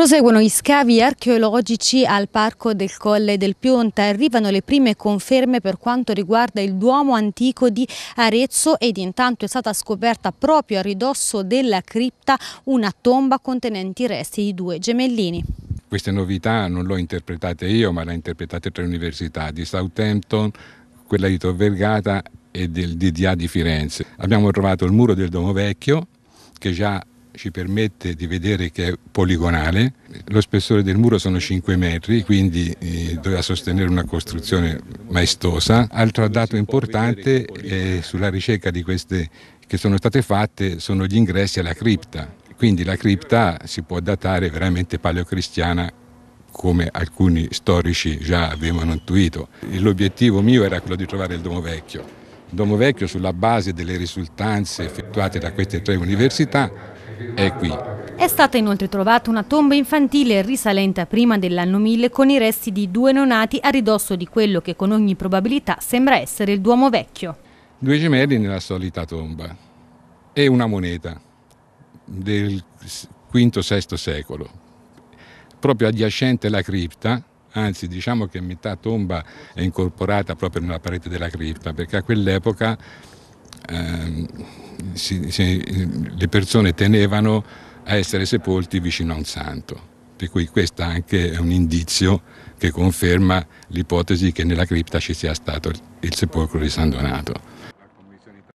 Proseguono gli scavi archeologici al Parco del Colle del Pionta. Arrivano le prime conferme per quanto riguarda il Duomo antico di Arezzo ed intanto è stata scoperta proprio a ridosso della cripta una tomba contenente i resti di due gemellini. Queste novità non le ho interpretate io, ma le ho interpretate tre università di Southampton, quella di Tor Vergata e del DDA di Firenze. Abbiamo trovato il muro del Duomo Vecchio che già ci permette di vedere che è poligonale, lo spessore del muro sono 5 metri, quindi eh, doveva sostenere una costruzione maestosa. Altro dato importante eh, sulla ricerca di queste che sono state fatte sono gli ingressi alla cripta, quindi la cripta si può datare veramente paleocristiana come alcuni storici già avevano intuito. L'obiettivo mio era quello di trovare il Domo Vecchio. Il Domo Vecchio sulla base delle risultanze effettuate da queste tre università è qui. È stata inoltre trovata una tomba infantile risalente a prima dell'anno 1000 con i resti di due nonati a ridosso di quello che con ogni probabilità sembra essere il Duomo Vecchio. Due gemelli nella solita tomba e una moneta del V-VI secolo, proprio adiacente alla cripta, anzi diciamo che metà tomba è incorporata proprio nella parete della cripta, perché a quell'epoca eh, si, si, le persone tenevano a essere sepolti vicino a un santo. Per cui questo anche è un indizio che conferma l'ipotesi che nella cripta ci sia stato il sepolcro di San Donato.